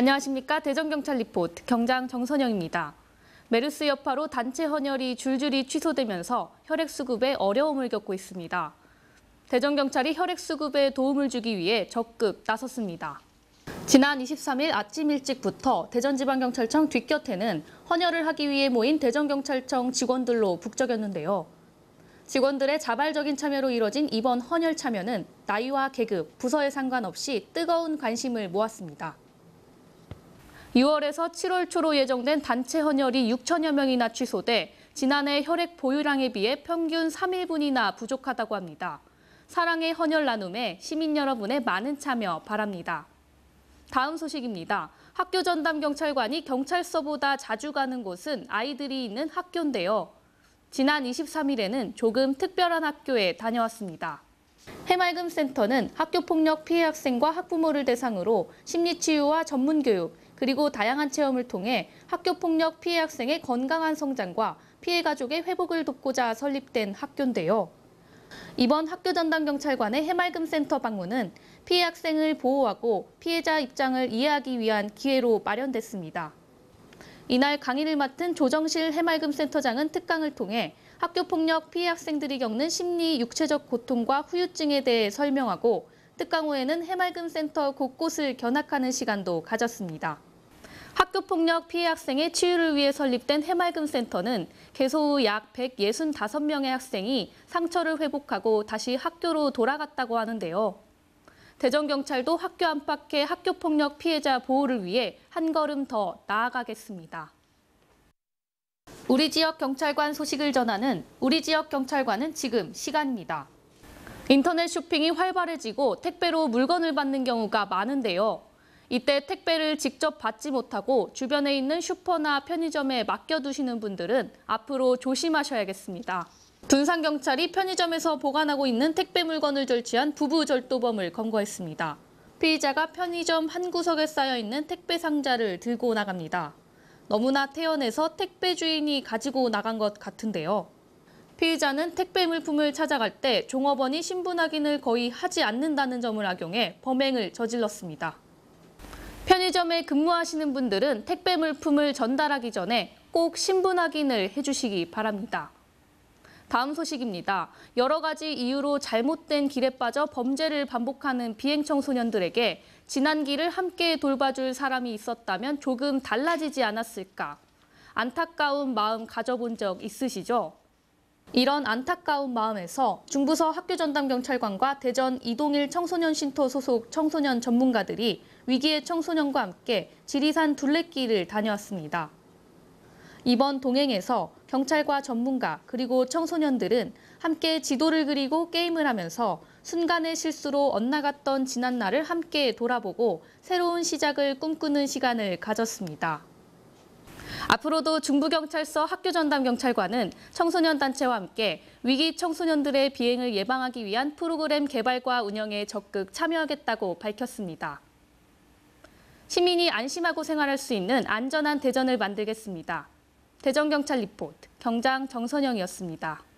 안녕하십니까 대전경찰 리포트 경장 정선영입니다. 메르스 여파로 단체 헌혈이 줄줄이 취소되면서 혈액 수급에 어려움을 겪고 있습니다. 대전경찰이 혈액 수급에 도움을 주기 위해 적극 나섰습니다. 지난 23일 아침 일찍부터 대전지방경찰청 뒷곁에는 헌혈을 하기 위해 모인 대전경찰청 직원들로 북적였는데요. 직원들의 자발적인 참여로 이뤄진 이번 헌혈 참여는 나이와 계급, 부서에 상관없이 뜨거운 관심을 모았습니다. 6월에서 7월 초로 예정된 단체 헌혈이 6천여 명이나 취소돼 지난해 혈액 보유량에 비해 평균 3일분이나 부족하다고 합니다. 사랑의 헌혈 나눔에 시민 여러분의 많은 참여 바랍니다. 다음 소식입니다. 학교 전담 경찰관이 경찰서보다 자주 가는 곳은 아이들이 있는 학교인데요. 지난 23일에는 조금 특별한 학교에 다녀왔습니다. 해맑음 센터는 학교 폭력 피해 학생과 학부모를 대상으로 심리치유와 전문교육, 그리고 다양한 체험을 통해 학교 폭력 피해 학생의 건강한 성장과 피해 가족의 회복을 돕고자 설립된 학교인데요. 이번 학교 전담 경찰관의 해맑음 센터 방문은 피해 학생을 보호하고 피해자 입장을 이해하기 위한 기회로 마련됐습니다. 이날 강의를 맡은 조정실 해맑음 센터장은 특강을 통해 학교 폭력 피해 학생들이 겪는 심리, 육체적 고통과 후유증에 대해 설명하고 특강 후에는 해맑음 센터 곳곳을 견학하는 시간도 가졌습니다. 학교폭력 피해 학생의 치유를 위해 설립된 해맑은센터는 개소 후 약 165명의 학생이 상처를 회복하고 다시 학교로 돌아갔다고 하는데요. 대전경찰도 학교 안팎의 학교폭력 피해자 보호를 위해 한 걸음 더 나아가겠습니다. 우리 지역 경찰관 소식을 전하는 우리 지역 경찰관은 지금 시간입니다. 인터넷 쇼핑이 활발해지고 택배로 물건을 받는 경우가 많은데요. 이때 택배를 직접 받지 못하고 주변에 있는 슈퍼나 편의점에 맡겨두시는 분들은 앞으로 조심하셔야겠습니다. 둔산경찰이 편의점에서 보관하고 있는 택배 물건을 절취한 부부 절도범을 검거했습니다. 피의자가 편의점 한 구석에 쌓여 있는 택배 상자를 들고 나갑니다. 너무나 태연해서 택배 주인이 가지고 나간 것 같은데요. 피의자는 택배 물품을 찾아갈 때 종업원이 신분 확인을 거의 하지 않는다는 점을 악용해 범행을 저질렀습니다. 편의점에 근무하시는 분들은 택배 물품을 전달하기 전에 꼭 신분 확인을 해주시기 바랍니다. 다음 소식입니다. 여러 가지 이유로 잘못된 길에 빠져 범죄를 반복하는 비행 청소년들에게 지난 길을 함께 돌봐줄 사람이 있었다면 조금 달라지지 않았을까. 안타까운 마음 가져본 적 있으시죠? 이런 안타까운 마음에서 중부서 학교전담경찰관과 대전 이동일 청소년 신토 소속 청소년 전문가들이 위기의 청소년과 함께 지리산 둘레길을 다녀왔습니다. 이번 동행에서 경찰과 전문가 그리고 청소년들은 함께 지도를 그리고 게임을 하면서 순간의 실수로 엇나갔던 지난 날을 함께 돌아보고 새로운 시작을 꿈꾸는 시간을 가졌습니다. 앞으로도 중부경찰서 학교전담경찰관은 청소년 단체와 함께 위기 청소년들의 비행을 예방하기 위한 프로그램 개발과 운영에 적극 참여하겠다고 밝혔습니다. 시민이 안심하고 생활할 수 있는 안전한 대전을 만들겠습니다. 대전경찰 리포트 경장 정선영이었습니다.